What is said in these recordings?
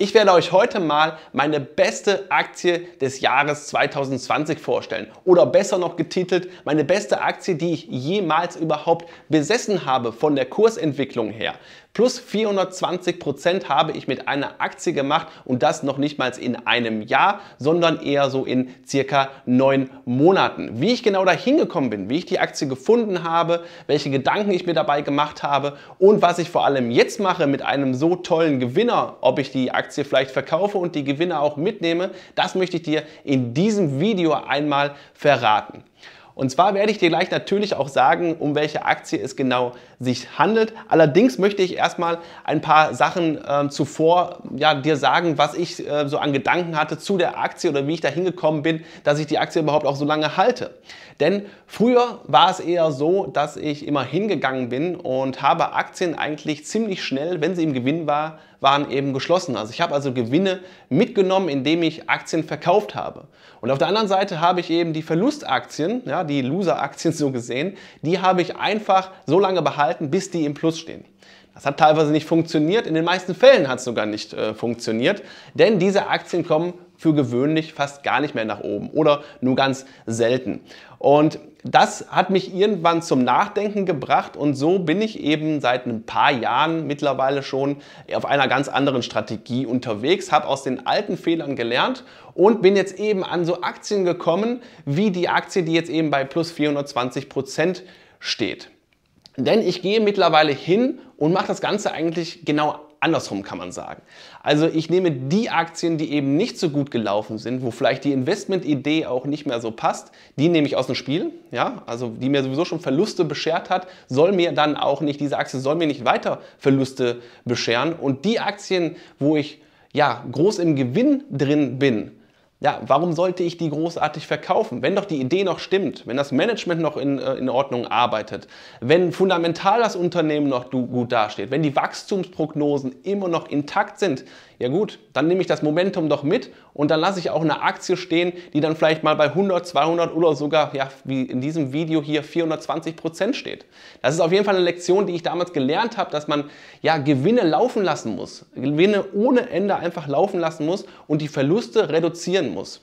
Ich werde euch heute mal meine beste Aktie des Jahres 2020 vorstellen oder besser noch getitelt meine beste Aktie, die ich jemals überhaupt besessen habe von der Kursentwicklung her. Plus 420 Prozent habe ich mit einer Aktie gemacht und das noch nicht mal in einem Jahr, sondern eher so in circa neun Monaten. Wie ich genau da hingekommen bin, wie ich die Aktie gefunden habe, welche Gedanken ich mir dabei gemacht habe und was ich vor allem jetzt mache mit einem so tollen Gewinner, ob ich die Aktie vielleicht verkaufe und die Gewinner auch mitnehme, das möchte ich dir in diesem Video einmal verraten. Und zwar werde ich dir gleich natürlich auch sagen, um welche Aktie es genau sich handelt. Allerdings möchte ich erstmal ein paar Sachen äh, zuvor ja, dir sagen, was ich äh, so an Gedanken hatte zu der Aktie oder wie ich da hingekommen bin, dass ich die Aktie überhaupt auch so lange halte. Denn früher war es eher so, dass ich immer hingegangen bin und habe Aktien eigentlich ziemlich schnell, wenn sie im Gewinn war, waren eben geschlossen. Also ich habe also Gewinne mitgenommen, indem ich Aktien verkauft habe. Und auf der anderen Seite habe ich eben die Verlustaktien, ja, die Loser-Aktien so gesehen, die habe ich einfach so lange behalten, bis die im Plus stehen. Das hat teilweise nicht funktioniert, in den meisten Fällen hat es sogar nicht äh, funktioniert, denn diese Aktien kommen für gewöhnlich fast gar nicht mehr nach oben oder nur ganz selten. Und das hat mich irgendwann zum Nachdenken gebracht und so bin ich eben seit ein paar Jahren mittlerweile schon auf einer ganz anderen Strategie unterwegs, habe aus den alten Fehlern gelernt und bin jetzt eben an so Aktien gekommen, wie die Aktie, die jetzt eben bei plus 420 Prozent steht. Denn ich gehe mittlerweile hin und mache das Ganze eigentlich genau andersrum, kann man sagen. Also ich nehme die Aktien, die eben nicht so gut gelaufen sind, wo vielleicht die Investmentidee auch nicht mehr so passt, die nehme ich aus dem Spiel, ja, also die mir sowieso schon Verluste beschert hat, soll mir dann auch nicht, diese Aktie soll mir nicht weiter Verluste bescheren und die Aktien, wo ich ja, groß im Gewinn drin bin, ja, warum sollte ich die großartig verkaufen? Wenn doch die Idee noch stimmt, wenn das Management noch in, äh, in Ordnung arbeitet, wenn fundamental das Unternehmen noch gut dasteht, wenn die Wachstumsprognosen immer noch intakt sind, ja gut, dann nehme ich das Momentum doch mit und dann lasse ich auch eine Aktie stehen, die dann vielleicht mal bei 100, 200 oder sogar, ja, wie in diesem Video hier, 420 Prozent steht. Das ist auf jeden Fall eine Lektion, die ich damals gelernt habe, dass man ja Gewinne laufen lassen muss, Gewinne ohne Ende einfach laufen lassen muss und die Verluste reduzieren investieren muss.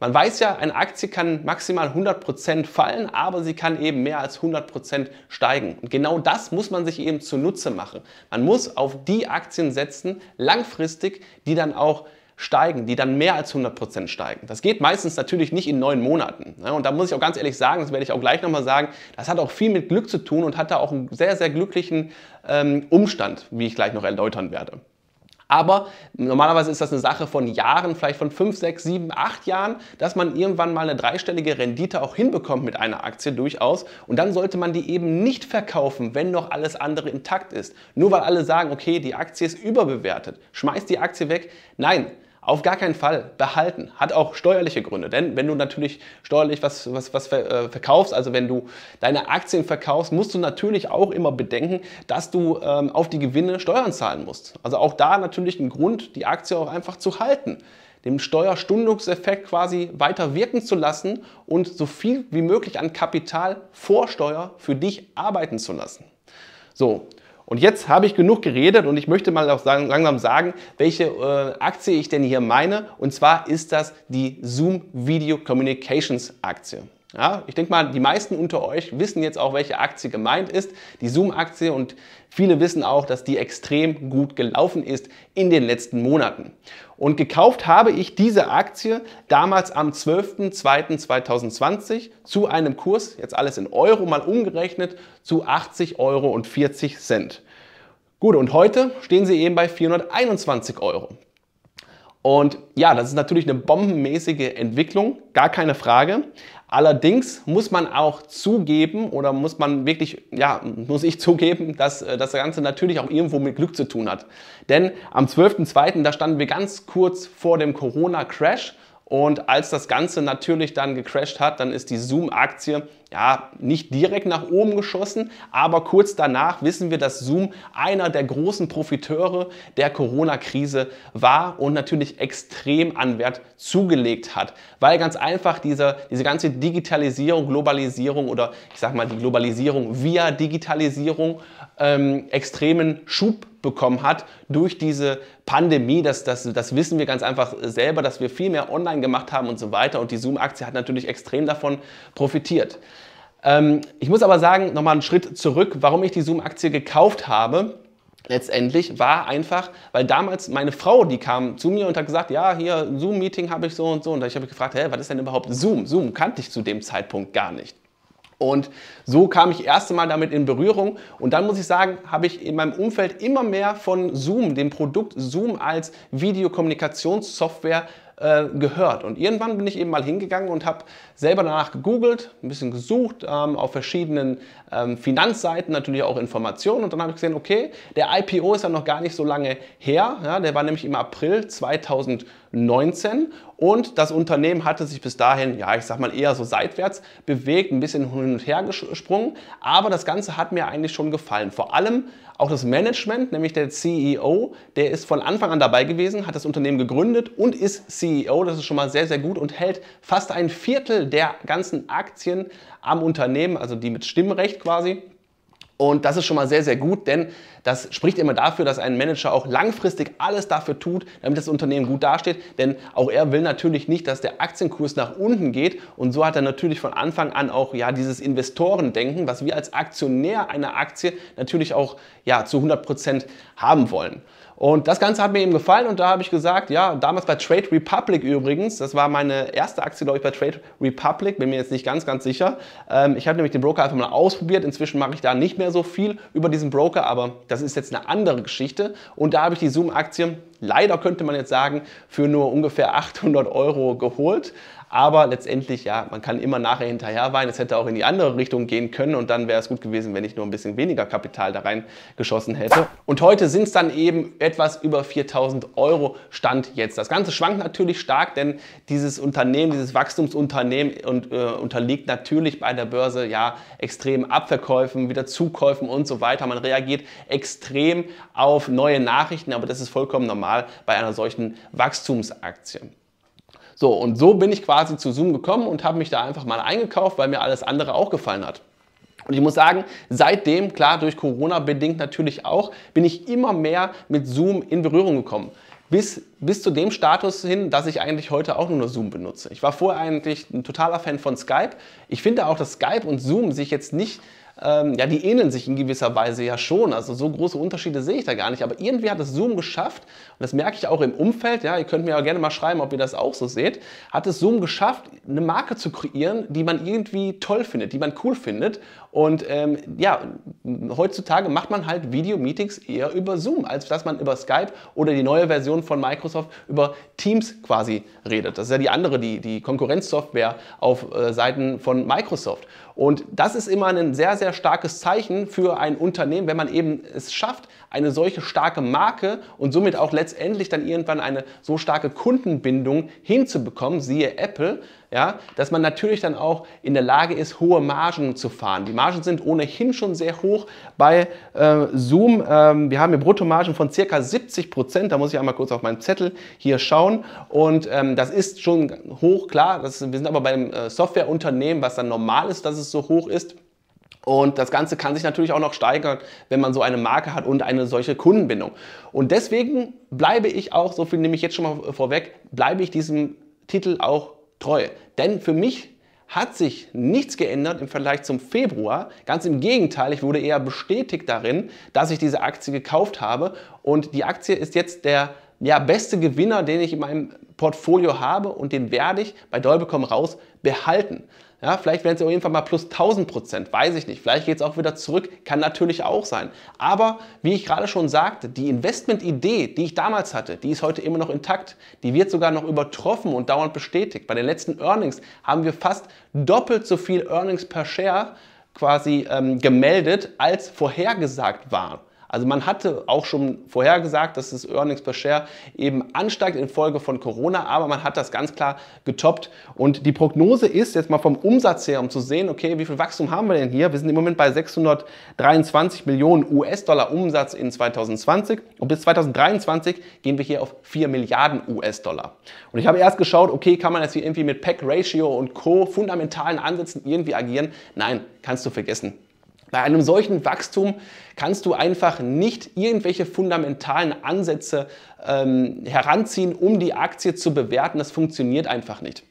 Man weiß ja, eine Aktie kann maximal 100% fallen, aber sie kann eben mehr als 100% steigen. Und genau das muss man sich eben zunutze machen. Man muss auf die Aktien setzen, langfristig, die dann auch steigen, die dann mehr als 100% steigen. Das geht meistens natürlich nicht in neun Monaten. Ne? Und da muss ich auch ganz ehrlich sagen, das werde ich auch gleich nochmal sagen, das hat auch viel mit Glück zu tun und hat da auch einen sehr, sehr glücklichen ähm, Umstand, wie ich gleich noch erläutern werde. Aber normalerweise ist das eine Sache von Jahren, vielleicht von 5, 6, 7, 8 Jahren, dass man irgendwann mal eine dreistellige Rendite auch hinbekommt mit einer Aktie durchaus. Und dann sollte man die eben nicht verkaufen, wenn noch alles andere intakt ist. Nur weil alle sagen, okay, die Aktie ist überbewertet, schmeißt die Aktie weg. Nein, auf gar keinen Fall behalten. Hat auch steuerliche Gründe. Denn wenn du natürlich steuerlich was, was, was äh, verkaufst, also wenn du deine Aktien verkaufst, musst du natürlich auch immer bedenken, dass du ähm, auf die Gewinne Steuern zahlen musst. Also auch da natürlich ein Grund, die Aktie auch einfach zu halten dem Steuerstundungseffekt quasi weiter wirken zu lassen und so viel wie möglich an Kapital vor Steuer für dich arbeiten zu lassen. So, und jetzt habe ich genug geredet und ich möchte mal auch sagen, langsam sagen, welche äh, Aktie ich denn hier meine. Und zwar ist das die Zoom Video Communications Aktie. Ja, ich denke mal, die meisten unter euch wissen jetzt auch, welche Aktie gemeint ist, die Zoom-Aktie und viele wissen auch, dass die extrem gut gelaufen ist in den letzten Monaten. Und gekauft habe ich diese Aktie damals am 12.02.2020 zu einem Kurs, jetzt alles in Euro mal umgerechnet, zu 80,40 Euro. Gut, und heute stehen sie eben bei 421 Euro. Und ja, das ist natürlich eine bombenmäßige Entwicklung, gar keine Frage. Allerdings muss man auch zugeben oder muss man wirklich, ja, muss ich zugeben, dass äh, das Ganze natürlich auch irgendwo mit Glück zu tun hat. Denn am 12.02., da standen wir ganz kurz vor dem Corona-Crash und als das Ganze natürlich dann gecrashed hat, dann ist die Zoom-Aktie ja nicht direkt nach oben geschossen, aber kurz danach wissen wir, dass Zoom einer der großen Profiteure der Corona-Krise war und natürlich extrem an Wert zugelegt hat, weil ganz einfach diese, diese ganze Digitalisierung, Globalisierung oder ich sag mal die Globalisierung via Digitalisierung ähm, extremen Schub bekommen hat durch diese Pandemie. Das, das, das wissen wir ganz einfach selber, dass wir viel mehr online gemacht haben und so weiter. Und die Zoom-Aktie hat natürlich extrem davon profitiert. Ähm, ich muss aber sagen, nochmal einen Schritt zurück, warum ich die Zoom-Aktie gekauft habe letztendlich war einfach, weil damals meine Frau, die kam zu mir und hat gesagt, ja, hier Zoom-Meeting habe ich so und so. Und ich habe gefragt, hä, was ist denn überhaupt Zoom? Zoom kannte ich zu dem Zeitpunkt gar nicht. Und so kam ich erst einmal damit in Berührung. Und dann muss ich sagen, habe ich in meinem Umfeld immer mehr von Zoom, dem Produkt Zoom als Videokommunikationssoftware, äh, gehört. Und irgendwann bin ich eben mal hingegangen und habe selber danach gegoogelt, ein bisschen gesucht, ähm, auf verschiedenen ähm, Finanzseiten natürlich auch Informationen. Und dann habe ich gesehen, okay, der IPO ist ja noch gar nicht so lange her. Ja, der war nämlich im April 2019 und das Unternehmen hatte sich bis dahin, ja, ich sag mal eher so seitwärts bewegt, ein bisschen hin und her gesprungen. Aber das Ganze hat mir eigentlich schon gefallen. Vor allem auch das Management, nämlich der CEO, der ist von Anfang an dabei gewesen, hat das Unternehmen gegründet und ist CEO. Das ist schon mal sehr, sehr gut und hält fast ein Viertel der ganzen Aktien am Unternehmen, also die mit Stimmrecht quasi. Und das ist schon mal sehr, sehr gut, denn das spricht immer dafür, dass ein Manager auch langfristig alles dafür tut, damit das Unternehmen gut dasteht. Denn auch er will natürlich nicht, dass der Aktienkurs nach unten geht. Und so hat er natürlich von Anfang an auch ja, dieses Investorendenken, was wir als Aktionär einer Aktie natürlich auch ja, zu 100% Prozent haben wollen. Und das Ganze hat mir eben gefallen und da habe ich gesagt, ja, damals bei Trade Republic übrigens, das war meine erste Aktie, glaube ich, bei Trade Republic, bin mir jetzt nicht ganz, ganz sicher. Ähm, ich habe nämlich den Broker einfach mal ausprobiert, inzwischen mache ich da nicht mehr so viel über diesen Broker, aber das ist jetzt eine andere Geschichte. Und da habe ich die zoom aktie leider könnte man jetzt sagen, für nur ungefähr 800 Euro geholt. Aber letztendlich, ja, man kann immer nachher hinterher weinen. Es hätte auch in die andere Richtung gehen können und dann wäre es gut gewesen, wenn ich nur ein bisschen weniger Kapital da reingeschossen hätte. Und heute sind es dann eben etwas über 4000 Euro Stand jetzt. Das Ganze schwankt natürlich stark, denn dieses Unternehmen, dieses Wachstumsunternehmen und, äh, unterliegt natürlich bei der Börse ja extrem Abverkäufen, wieder Zukäufen und so weiter. Man reagiert extrem auf neue Nachrichten, aber das ist vollkommen normal normal bei einer solchen Wachstumsaktie. So, und so bin ich quasi zu Zoom gekommen und habe mich da einfach mal eingekauft, weil mir alles andere auch gefallen hat. Und ich muss sagen, seitdem, klar durch Corona bedingt natürlich auch, bin ich immer mehr mit Zoom in Berührung gekommen. Bis, bis zu dem Status hin, dass ich eigentlich heute auch nur noch Zoom benutze. Ich war vorher eigentlich ein totaler Fan von Skype. Ich finde auch, dass Skype und Zoom sich jetzt nicht ähm, ja, die ähneln sich in gewisser Weise ja schon. Also so große Unterschiede sehe ich da gar nicht. Aber irgendwie hat es Zoom geschafft, und das merke ich auch im Umfeld, ja, ihr könnt mir ja gerne mal schreiben, ob ihr das auch so seht, hat es Zoom geschafft, eine Marke zu kreieren, die man irgendwie toll findet, die man cool findet. Und ähm, ja, heutzutage macht man halt Video-Meetings eher über Zoom, als dass man über Skype oder die neue Version von Microsoft über Teams quasi redet. Das ist ja die andere, die, die Konkurrenzsoftware auf äh, Seiten von Microsoft. Und das ist immer ein sehr, sehr starkes Zeichen für ein Unternehmen, wenn man eben es schafft, eine solche starke Marke und somit auch letztendlich dann irgendwann eine so starke Kundenbindung hinzubekommen, siehe Apple, ja, dass man natürlich dann auch in der Lage ist, hohe Margen zu fahren. Die Margen sind ohnehin schon sehr hoch bei äh, Zoom. Ähm, wir haben hier Bruttomargen von circa 70 Prozent. Da muss ich einmal kurz auf meinen Zettel hier schauen. Und ähm, das ist schon hoch, klar. Das, wir sind aber bei einem äh, Softwareunternehmen, was dann normal ist, dass es so hoch ist. Und das Ganze kann sich natürlich auch noch steigern, wenn man so eine Marke hat und eine solche Kundenbindung. Und deswegen bleibe ich auch, so viel nehme ich jetzt schon mal vorweg, bleibe ich diesem Titel auch treu. Denn für mich hat sich nichts geändert im Vergleich zum Februar. Ganz im Gegenteil, ich wurde eher bestätigt darin, dass ich diese Aktie gekauft habe. Und die Aktie ist jetzt der ja, beste Gewinner, den ich in meinem Portfolio habe und den werde ich bei Dollbekommen raus behalten. Ja, vielleicht werden es jeden Fall mal plus 1000 Prozent, weiß ich nicht. Vielleicht geht es auch wieder zurück, kann natürlich auch sein. Aber wie ich gerade schon sagte, die Investmentidee, die ich damals hatte, die ist heute immer noch intakt. Die wird sogar noch übertroffen und dauernd bestätigt. Bei den letzten Earnings haben wir fast doppelt so viel Earnings per Share quasi ähm, gemeldet, als vorhergesagt war. Also man hatte auch schon vorhergesagt, dass das Earnings per Share eben ansteigt infolge von Corona, aber man hat das ganz klar getoppt. Und die Prognose ist jetzt mal vom Umsatz her, um zu sehen, okay, wie viel Wachstum haben wir denn hier? Wir sind im Moment bei 623 Millionen US-Dollar Umsatz in 2020 und bis 2023 gehen wir hier auf 4 Milliarden US-Dollar. Und ich habe erst geschaut, okay, kann man das hier irgendwie mit Pack Ratio und Co. fundamentalen Ansätzen irgendwie agieren? Nein, kannst du vergessen. Bei einem solchen Wachstum kannst du einfach nicht irgendwelche fundamentalen Ansätze ähm, heranziehen, um die Aktie zu bewerten. Das funktioniert einfach nicht.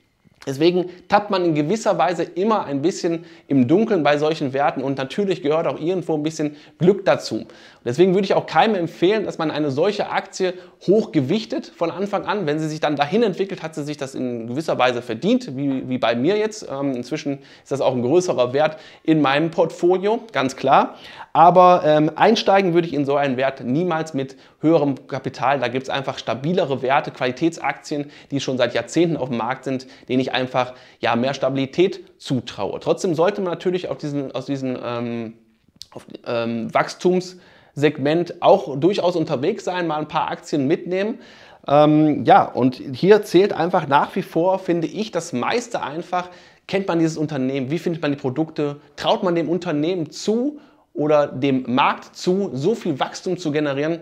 Deswegen tappt man in gewisser Weise immer ein bisschen im Dunkeln bei solchen Werten und natürlich gehört auch irgendwo ein bisschen Glück dazu. Deswegen würde ich auch keinem empfehlen, dass man eine solche Aktie hoch gewichtet von Anfang an. Wenn sie sich dann dahin entwickelt, hat sie sich das in gewisser Weise verdient, wie, wie bei mir jetzt. Ähm, inzwischen ist das auch ein größerer Wert in meinem Portfolio, ganz klar. Aber ähm, einsteigen würde ich in so einen Wert niemals mit höherem Kapital. Da gibt es einfach stabilere Werte, Qualitätsaktien, die schon seit Jahrzehnten auf dem Markt sind, denen ich einfach ja, mehr Stabilität zutraue. Trotzdem sollte man natürlich auf diesen, aus diesem ähm, ähm, Wachstumssegment auch durchaus unterwegs sein, mal ein paar Aktien mitnehmen. Ähm, ja, und hier zählt einfach nach wie vor, finde ich, das meiste einfach. Kennt man dieses Unternehmen? Wie findet man die Produkte? Traut man dem Unternehmen zu oder dem Markt zu, so viel Wachstum zu generieren,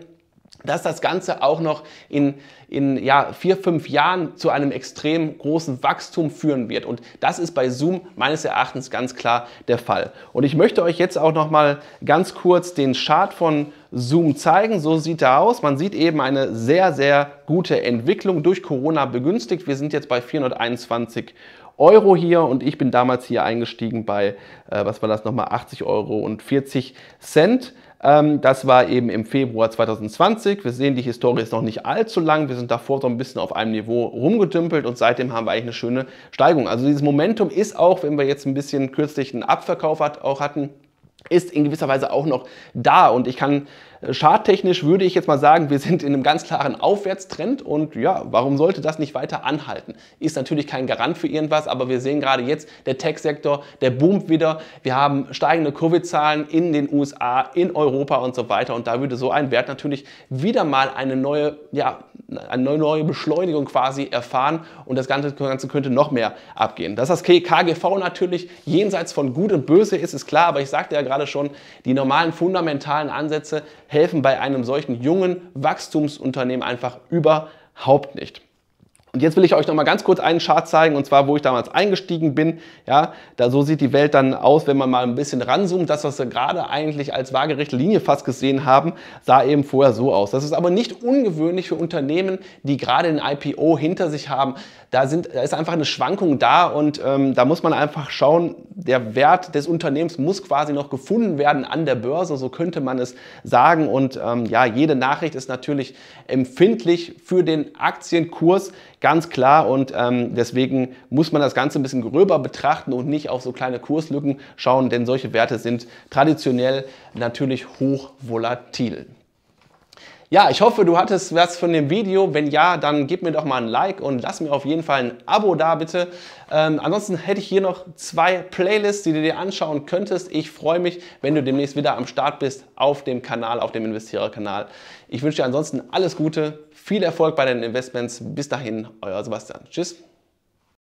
dass das Ganze auch noch in, in ja, vier, fünf Jahren zu einem extrem großen Wachstum führen wird. Und das ist bei Zoom meines Erachtens ganz klar der Fall. Und ich möchte euch jetzt auch noch mal ganz kurz den Chart von Zoom zeigen. So sieht er aus. Man sieht eben eine sehr, sehr gute Entwicklung durch Corona begünstigt. Wir sind jetzt bei 421 Euro hier und ich bin damals hier eingestiegen bei, äh, was war das nochmal, 80 Euro und 40 Cent. Ähm, das war eben im Februar 2020. Wir sehen, die Historie ist noch nicht allzu lang. Wir sind davor so ein bisschen auf einem Niveau rumgedümpelt und seitdem haben wir eigentlich eine schöne Steigung. Also dieses Momentum ist auch, wenn wir jetzt ein bisschen kürzlich einen Abverkauf hat, auch hatten, ist in gewisser Weise auch noch da. Und ich kann äh, Charttechnisch würde ich jetzt mal sagen, wir sind in einem ganz klaren Aufwärtstrend und ja, warum sollte das nicht weiter anhalten? Ist natürlich kein Garant für irgendwas, aber wir sehen gerade jetzt, der Tech-Sektor, der boomt wieder. Wir haben steigende Covid-Zahlen in den USA, in Europa und so weiter und da würde so ein Wert natürlich wieder mal eine neue, ja, eine neue Beschleunigung quasi erfahren und das Ganze, Ganze könnte noch mehr abgehen. Dass das KGV natürlich jenseits von Gut und Böse ist, ist klar, aber ich sagte ja gerade schon, die normalen fundamentalen Ansätze helfen bei einem solchen jungen Wachstumsunternehmen einfach überhaupt nicht. Und jetzt will ich euch noch mal ganz kurz einen Chart zeigen, und zwar, wo ich damals eingestiegen bin. Ja, da so sieht die Welt dann aus, wenn man mal ein bisschen ranzoomt. Das, was wir gerade eigentlich als waagerechte Linie fast gesehen haben, sah eben vorher so aus. Das ist aber nicht ungewöhnlich für Unternehmen, die gerade ein IPO hinter sich haben. Da, sind, da ist einfach eine Schwankung da und ähm, da muss man einfach schauen, der Wert des Unternehmens muss quasi noch gefunden werden an der Börse, so könnte man es sagen. Und ähm, ja, jede Nachricht ist natürlich empfindlich für den Aktienkurs ganz klar und ähm, deswegen muss man das Ganze ein bisschen gröber betrachten und nicht auf so kleine Kurslücken schauen, denn solche Werte sind traditionell natürlich hoch volatil. Ja, ich hoffe, du hattest was von dem Video. Wenn ja, dann gib mir doch mal ein Like und lass mir auf jeden Fall ein Abo da, bitte. Ähm, ansonsten hätte ich hier noch zwei Playlists, die du dir anschauen könntest. Ich freue mich, wenn du demnächst wieder am Start bist auf dem Kanal, auf dem Investiererkanal. Ich wünsche dir ansonsten alles Gute, viel Erfolg bei deinen Investments. Bis dahin, euer Sebastian. Tschüss.